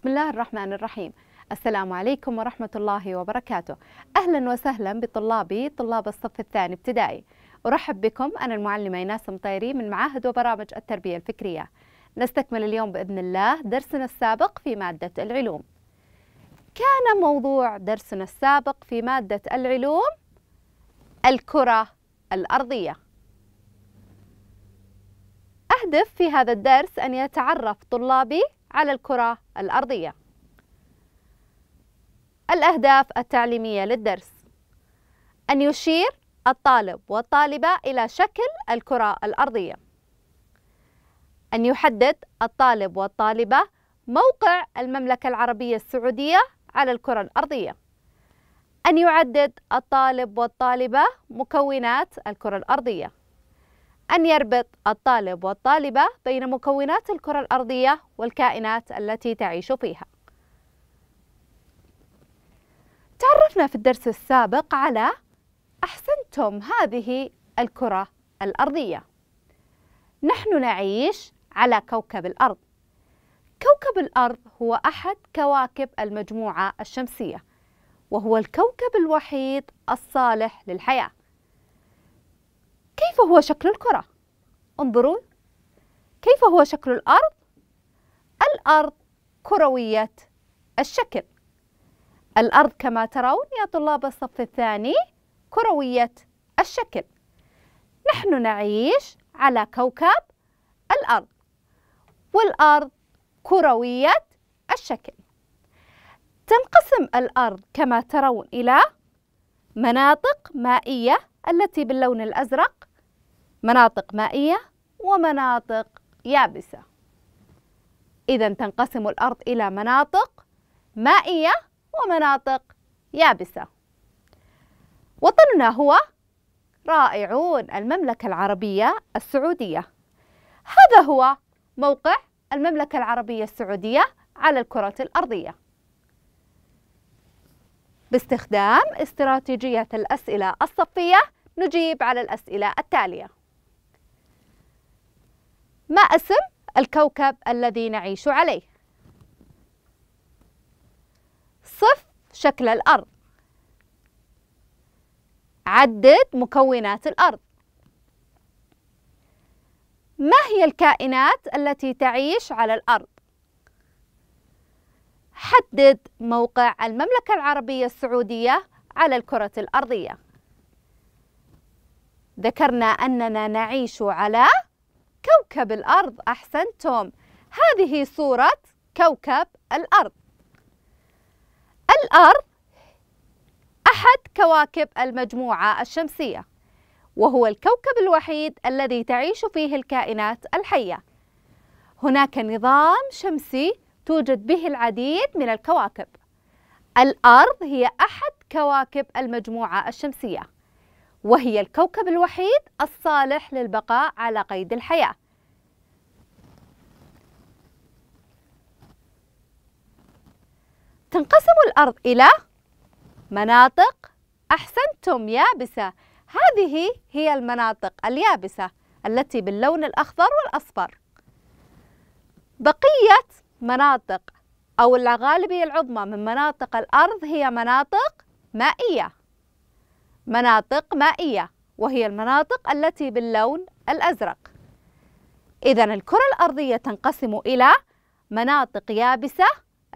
بسم الله الرحمن الرحيم السلام عليكم ورحمة الله وبركاته أهلا وسهلا بطلابي طلاب الصف الثاني ابتدائي أرحب بكم أنا المعلمة إيناس مطيري من معاهد وبرامج التربية الفكرية نستكمل اليوم بإذن الله درسنا السابق في مادة العلوم كان موضوع درسنا السابق في مادة العلوم الكرة الأرضية أهدف في هذا الدرس أن يتعرف طلابي على الكرة الأرضية الأهداف التعليمية للدرس أن يشير الطالب والطالبة إلى شكل الكرة الأرضية أن يحدد الطالب والطالبة موقع المملكة العربية السعودية على الكرة الأرضية أن يعدد الطالب والطالبة مكونات الكرة الأرضية أن يربط الطالب والطالبة بين مكونات الكرة الأرضية والكائنات التي تعيش فيها تعرفنا في الدرس السابق على أحسنتم هذه الكرة الأرضية نحن نعيش على كوكب الأرض كوكب الأرض هو أحد كواكب المجموعة الشمسية وهو الكوكب الوحيد الصالح للحياة كيف هو شكل الكرة؟ انظروا كيف هو شكل الأرض؟ الأرض كروية الشكل الأرض كما ترون يا طلاب الصف الثاني كروية الشكل نحن نعيش على كوكب الأرض والأرض كروية الشكل تنقسم الأرض كما ترون إلى مناطق مائية التي باللون الأزرق مناطق مائية ومناطق يابسة إذا تنقسم الأرض إلى مناطق مائية ومناطق يابسة وطننا هو رائعون المملكة العربية السعودية هذا هو موقع المملكة العربية السعودية على الكرة الأرضية باستخدام استراتيجية الأسئلة الصفية نجيب على الأسئلة التالية ما اسم الكوكب الذي نعيش عليه صف شكل الأرض عدد مكونات الأرض ما هي الكائنات التي تعيش على الأرض؟ حدد موقع المملكة العربية السعودية على الكرة الأرضية ذكرنا أننا نعيش على كوكب الأرض أحسنتم هذه صورة كوكب الأرض الأرض أحد كواكب المجموعة الشمسية وهو الكوكب الوحيد الذي تعيش فيه الكائنات الحية هناك نظام شمسي توجد به العديد من الكواكب الأرض هي أحد كواكب المجموعة الشمسية وهي الكوكب الوحيد الصالح للبقاء على قيد الحياة تنقسم الأرض إلى مناطق أحسنتم يابسة هذه هي المناطق اليابسة التي باللون الأخضر والأصفر بقية مناطق أو الغالبية العظمى من مناطق الأرض هي مناطق مائية مناطق مائية وهي المناطق التي باللون الأزرق إذا الكرة الأرضية تنقسم إلى مناطق يابسة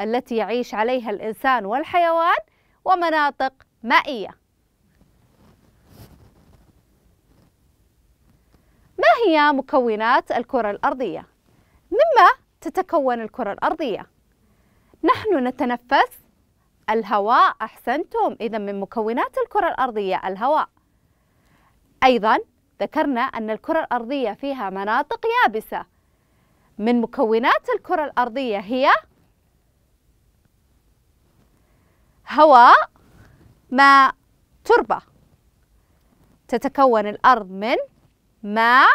التي يعيش عليها الإنسان والحيوان ومناطق مائية ما هي مكونات الكرة الأرضية؟ مما تتكون الكرة الأرضية؟ نحن نتنفس الهواء أحسنتم إذا من مكونات الكرة الأرضية الهواء أيضا ذكرنا أن الكرة الأرضية فيها مناطق يابسة من مكونات الكرة الأرضية هي هواء ماء تربة تتكون الأرض من ماء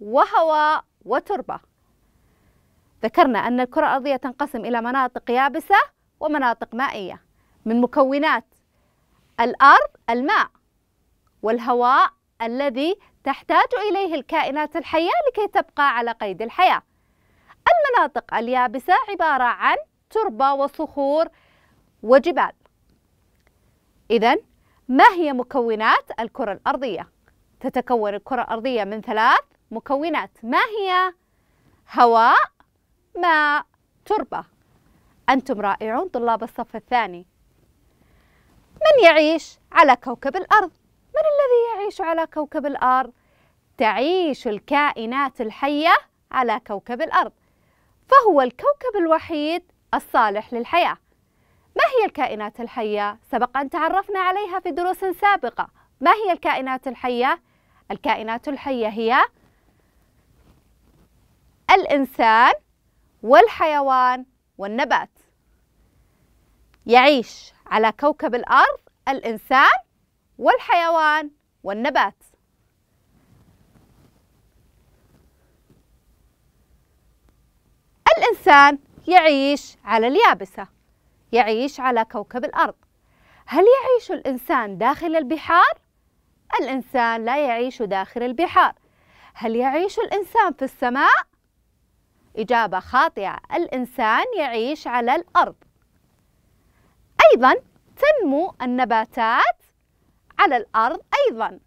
وهواء وتربة ذكرنا أن الكرة الأرضية تنقسم إلى مناطق يابسة ومناطق مائية من مكونات الأرض الماء والهواء الذي تحتاج إليه الكائنات الحية لكي تبقى على قيد الحياة المناطق اليابسة عبارة عن تربة وصخور وجبال إذا ما هي مكونات الكرة الأرضية؟ تتكون الكرة الأرضية من ثلاث مكونات ما هي؟ هواء ماء تربة أنتم رائعون طلاب الصف الثاني من يعيش على كوكب الأرض؟ من الذي يعيش على كوكب الأرض؟ تعيش الكائنات الحية على كوكب الأرض فهو الكوكب الوحيد الصالح للحياة ما هي الكائنات الحية؟ سبق أن تعرفنا عليها في دروس سابقة ما هي الكائنات الحية؟ الكائنات الحية هي الإنسان والحيوان والنبات يعيش على كوكب الأرض الإنسان والحيوان والنبات الإنسان يعيش على اليابسة يعيش على كوكب الأرض هل يعيش الإنسان داخل البحار؟ الإنسان لا يعيش داخل البحار هل يعيش الإنسان في السماء؟ إجابة خاطئة الإنسان يعيش على الأرض أيضا تنمو النباتات على الأرض أيضا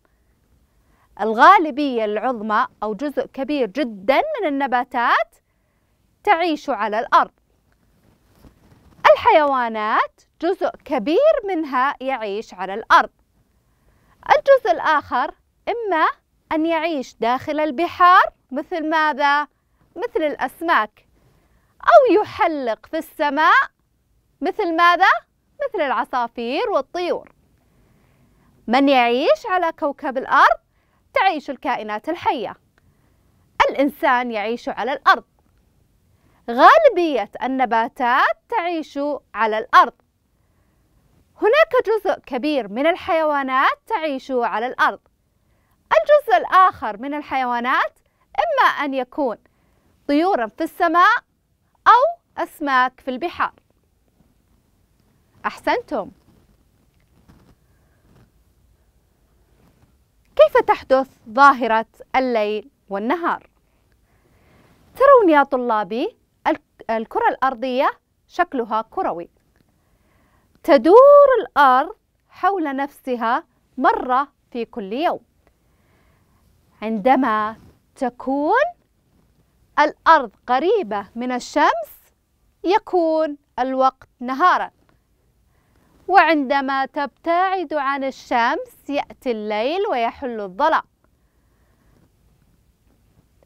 الغالبية العظمى أو جزء كبير جدا من النباتات تعيش على الأرض الحيوانات جزء كبير منها يعيش على الأرض الجزء الآخر إما أن يعيش داخل البحار مثل ماذا؟ مثل الأسماك أو يحلق في السماء مثل ماذا؟ مثل العصافير والطيور من يعيش على كوكب الأرض تعيش الكائنات الحية الإنسان يعيش على الأرض غالبية النباتات تعيش على الأرض هناك جزء كبير من الحيوانات تعيش على الأرض الجزء الآخر من الحيوانات إما أن يكون طيورا في السماء أو أسماك في البحار أحسنتم كيف تحدث ظاهرة الليل والنهار؟ ترون يا طلابي الكرة الأرضية شكلها كروي تدور الأرض حول نفسها مرة في كل يوم عندما تكون الأرض قريبة من الشمس يكون الوقت نهارا وعندما تبتعد عن الشمس يأتي الليل ويحل الظلام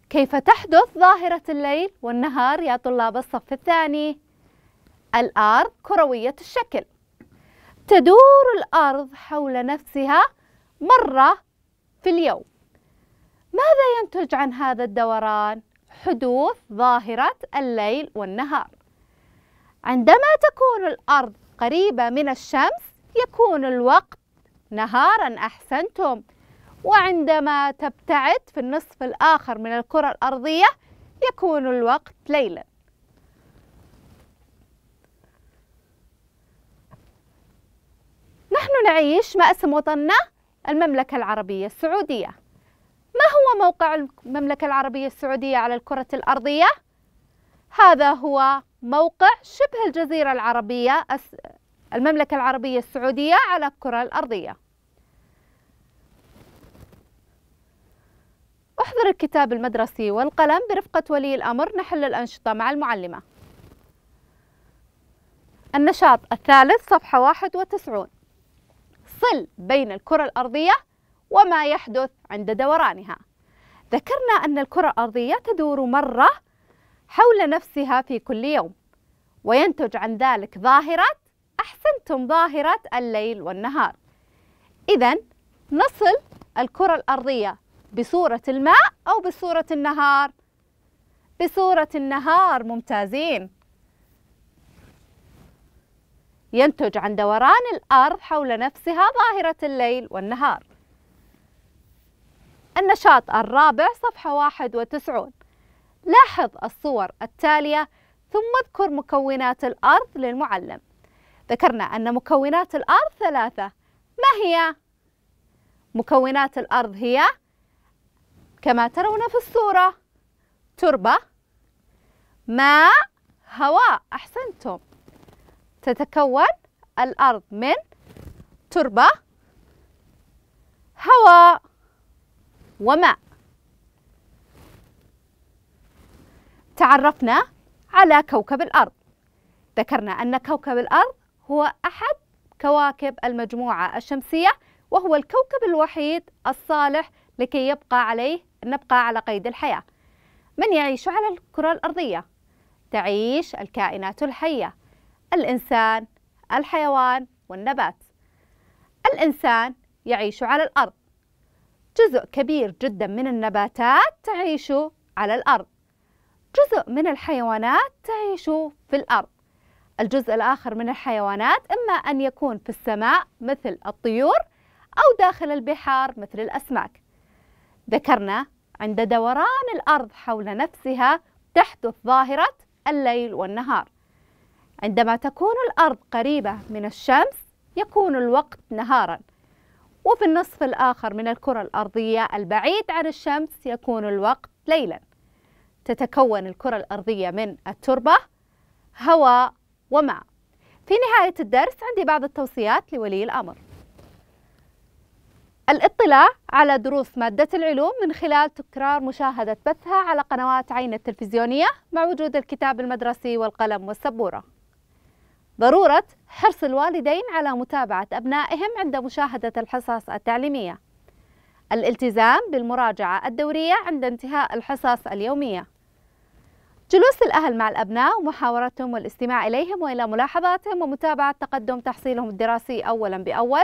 كيف تحدث ظاهرة الليل والنهار يا طلاب الصف الثاني؟ الأرض كروية الشكل تدور الأرض حول نفسها مرة في اليوم ماذا ينتج عن هذا الدوران؟ حدوث ظاهرة الليل والنهار عندما تكون الأرض قريبة من الشمس يكون الوقت نهارا أحسنتم وعندما تبتعد في النصف الآخر من الكرة الأرضية يكون الوقت ليلا نحن نعيش ما اسم وطننا المملكة العربية السعودية ما هو موقع المملكة العربية السعودية على الكرة الأرضية؟ هذا هو موقع شبه الجزيرة العربية المملكة العربية السعودية على الكرة الأرضية احضر الكتاب المدرسي والقلم برفقة ولي الأمر نحل الأنشطة مع المعلمة النشاط الثالث صفحة 91 صل بين الكرة الأرضية وما يحدث عند دورانها ذكرنا أن الكرة الأرضية تدور مرة حول نفسها في كل يوم وينتج عن ذلك ظاهرة أحسنتم ظاهرة الليل والنهار إذا نصل الكرة الأرضية بصورة الماء أو بصورة النهار بصورة النهار ممتازين ينتج عن دوران الأرض حول نفسها ظاهرة الليل والنهار النشاط الرابع صفحة 91 لاحظ الصور التالية ثم اذكر مكونات الأرض للمعلم ذكرنا أن مكونات الأرض ثلاثة ما هي؟ مكونات الأرض هي كما ترون في الصورة تربة ماء هواء أحسنتم تتكون الأرض من تربة هواء وماء تعرفنا على كوكب الأرض ذكرنا أن كوكب الأرض هو أحد كواكب المجموعة الشمسية وهو الكوكب الوحيد الصالح لكي يبقى عليه نبقى على قيد الحياة من يعيش على الكرة الأرضية؟ تعيش الكائنات الحية الإنسان الحيوان والنبات الإنسان يعيش على الأرض جزء كبير جدا من النباتات تعيش على الأرض جزء من الحيوانات تعيش في الأرض الجزء الآخر من الحيوانات إما أن يكون في السماء مثل الطيور أو داخل البحار مثل الأسماك ذكرنا عند دوران الأرض حول نفسها تحدث ظاهرة الليل والنهار عندما تكون الأرض قريبة من الشمس يكون الوقت نهارا وفي النصف الآخر من الكرة الأرضية البعيد عن الشمس يكون الوقت ليلاً تتكون الكرة الأرضية من التربة هواء وماء في نهاية الدرس عندي بعض التوصيات لولي الأمر الاطلاع على دروس مادة العلوم من خلال تكرار مشاهدة بثها على قنوات عين التلفزيونية مع وجود الكتاب المدرسي والقلم والسبورة ضرورة حرص الوالدين على متابعة أبنائهم عند مشاهدة الحصص التعليمية الالتزام بالمراجعة الدورية عند انتهاء الحصص اليومية جلوس الأهل مع الأبناء ومحاورتهم والاستماع إليهم وإلى ملاحظاتهم ومتابعة تقدم تحصيلهم الدراسي أولا بأول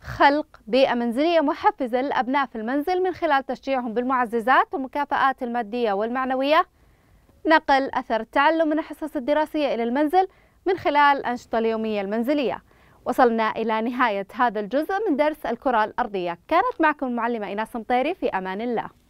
خلق بيئة منزلية محفزة للأبناء في المنزل من خلال تشجيعهم بالمعززات والمكافآت المادية والمعنوية نقل أثر التعلم من الحصص الدراسية إلى المنزل من خلال الأنشطة اليومية المنزلية وصلنا إلى نهاية هذا الجزء من درس الكرة الأرضية كانت معكم المعلمة إيناس مطيري في أمان الله